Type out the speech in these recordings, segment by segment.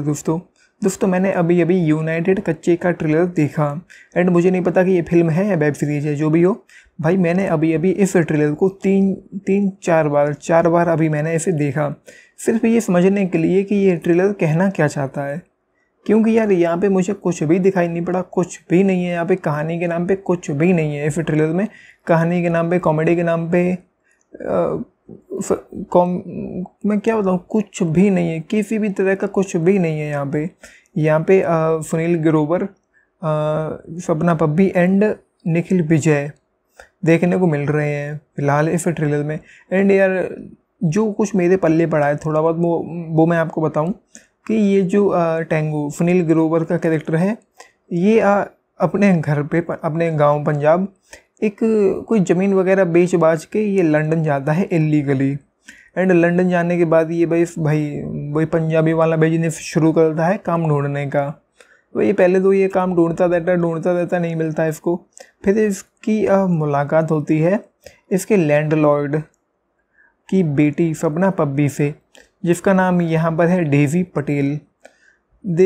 दोस्तों दोस्तों मैंने अभी अभी यूनाइटेड कच्चे का ट्रेलर देखा एंड मुझे नहीं पता कि ये फिल्म है या वेब सीरीज़ है जो भी हो भाई मैंने अभी अभी इस ट्रेलर को तीन तीन चार बार चार बार अभी मैंने इसे देखा सिर्फ ये समझने के लिए कि ये ट्रेलर कहना क्या चाहता है क्योंकि यार यहाँ पे मुझे कुछ भी दिखाई नहीं पड़ा कुछ भी नहीं है यहाँ पे कहानी के नाम पे कुछ भी नहीं है इस ट्रेलर में कहानी के नाम पे कॉमेडी के नाम पे कॉम मैं क्या बताऊँ कुछ भी नहीं है किसी भी तरह का कुछ भी नहीं है यहाँ पे यहाँ पे सुनील ग्रोवर सपना पब्बी एंड निखिल विजय देखने को मिल रहे हैं फिलहाल इस ट्रेलर में एंड यार जो कुछ मेरे पल्ले पड़ा है थोड़ा बहुत वो वो मैं आपको बताऊं कि ये जो टेंगो सुनील ग्रोवर का कैरेक्टर है ये आ, अपने घर पे अपने गांव पंजाब एक कोई ज़मीन वगैरह बेच बाच के ये लंदन जाता है इलीगली एंड लंदन जाने के बाद ये भाई भाई वही पंजाबी वाला बिजनेस शुरू करता है काम ढूंढने का तो ये पहले तो ये काम ढूंढता रहता ढूंढता रहता नहीं मिलता इसको फिर इसकी मुलाकात होती है इसके लैंडलॉर्ड की बेटी सपना पब्बी से जिसका नाम यहाँ पर है Daisy Patel they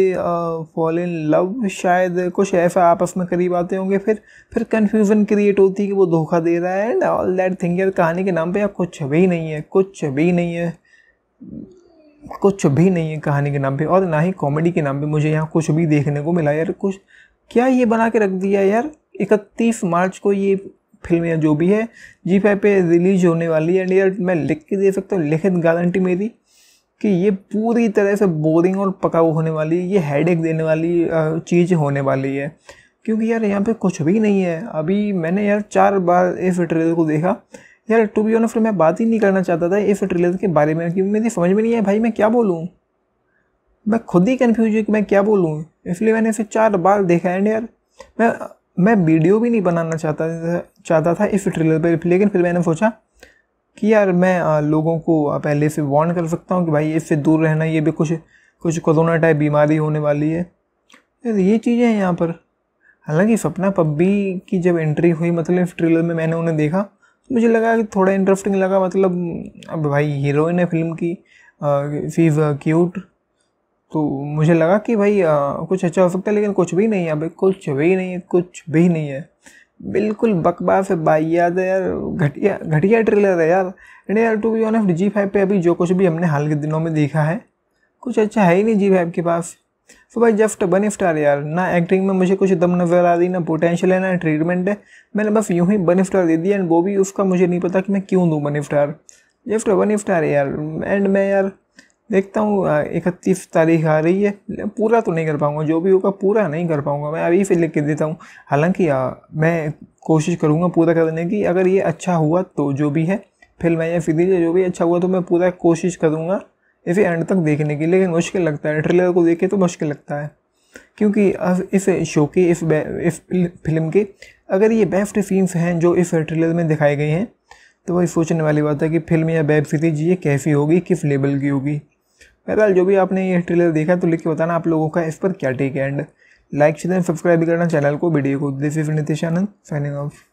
fall in love शायद कुछ ऐसा आपस में करीब आते होंगे फिर फिर कन्फ्यूज़न क्रिएट होती है कि वो धोखा दे रहा है एंड ऑल दैट थिंग यार कहानी के नाम पे या कुछ भी नहीं है कुछ भी नहीं है कुछ भी नहीं है कहानी के नाम पे और ना ही कॉमेडी के नाम पे मुझे यहाँ कुछ भी देखने को मिला यार कुछ क्या ये बना के रख दिया यार इकतीस मार्च को ये फिल्म या जो भी है जी फाइव पे रिलीज होने वाली है एंड यार मैं लिख के दे सकता हूँ लिखित गारंटी मेरी कि ये पूरी तरह से बोरिंग और पकाऊ होने वाली ये हेडेक देने वाली चीज़ होने वाली है क्योंकि यार यहाँ पे कुछ भी नहीं है अभी मैंने यार चार बार इस ट्रेलर को देखा यार टू बी ऑन फिर मैं बात ही नहीं करना चाहता था इस ट्रेलर के बारे में क्योंकि मेरी समझ में नहीं है भाई मैं क्या बोलूँ मैं खुद ही कन्फ्यूज हूँ कि मैं क्या बोलूँ इसलिए मैंने इसे चार बार देखा एंड यार मैं मैं वीडियो भी नहीं बनाना चाहता चाहता था इस ट्रेलर पर लेकिन फिर मैंने सोचा कि यार मैं लोगों को पहले से वार्न कर सकता हूँ कि भाई इससे दूर रहना ये भी कुछ कुछ कोरोना टाइप बीमारी होने वाली है ये चीज़ें हैं यहाँ पर हालांकि सपना पब्बी की जब एंट्री हुई मतलब इस ट्रेलर में मैंने उन्हें देखा तो मुझे लगा कि थोड़ा इंटरेस्टिंग लगा मतलब अब भाई हीरोइन है फिल्म की फीज क्यूट तो मुझे लगा कि भाई आ, कुछ अच्छा हो सकता है लेकिन कुछ भी नहीं है अभी कुछ भी नहीं है कुछ भी नहीं है बिल्कुल बकबास है भाई याद है यार घटिया घटिया ट्रेलर है यार एंड यार two B F G five पर अभी जो कुछ भी हमने हाल के दिनों में देखा है कुछ अच्छा है ही नहीं जी फाइव के पास सो तो भाई जस्ट बन स्टार यार ना एक्टिंग में मुझे कुछ दम नज़र आ रही ना पोटेंशियल है ना ट्रीटमेंट है मैंने बस यूं ही बन स्टार दे दिया एंड वो भी उसका मुझे नहीं पता कि मैं क्यों दूँ one star just one star यार एंड मैं यार देखता हूँ इकतीस तारीख आ रही है पूरा तो नहीं कर पाऊँगा जो भी होगा पूरा नहीं कर पाऊँगा मैं अभी फिर लिख के देता हूँ हालांकि मैं कोशिश करूँगा पूरा करने की अगर ये अच्छा हुआ तो जो भी है फिल्म या सीरीज जो भी अच्छा हुआ तो मैं पूरा कोशिश करूँगा इसे एंड तक देखने की लेकिन मुश्किल लगता है ट्रेलर को देखे तो मुश्किल लगता है क्योंकि अब इस शो के इस इस फिल्म के अगर ये बेस्ट सीन्स हैं जो इस ट्रेलर में दिखाई गई हैं तो वही सोचने वाली बात है कि फिल्म या वेब सीरीज ये कैसी होगी किस लेवल की होगी बहरहाल जो भी आपने ये ट्रेलर देखा तो लिख के बताना आप लोगों का इस पर क्या take and like share and subscribe भी करना चैनल को वीडियो को this is Nitish Anand signing of